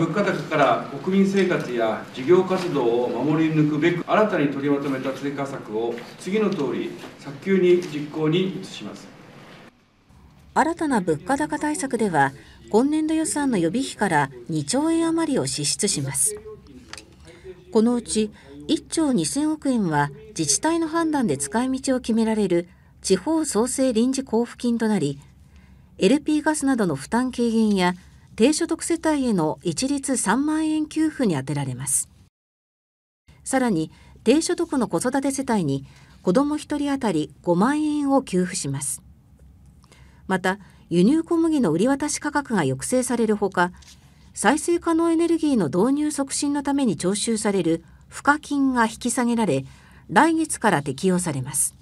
物価高から国民生活や事業活動を守り抜くべく新たに取りまとめた追加策を次のとおり早急に実行に移します新たな物価高対策では今年度予算の予備費から2兆円余りを支出しますこのうち1兆2000億円は自治体の判断で使い道を決められる地方創生臨時交付金となり LP ガスなどの負担軽減や低所得世帯への一律3万円給付に充てられます。さらに、低所得の子育て世帯に子ども1人当たり5万円を給付します。また、輸入小麦の売り渡し価格が抑制されるほか、再生可能エネルギーの導入促進のために徴収される付加金が引き下げられ、来月から適用されます。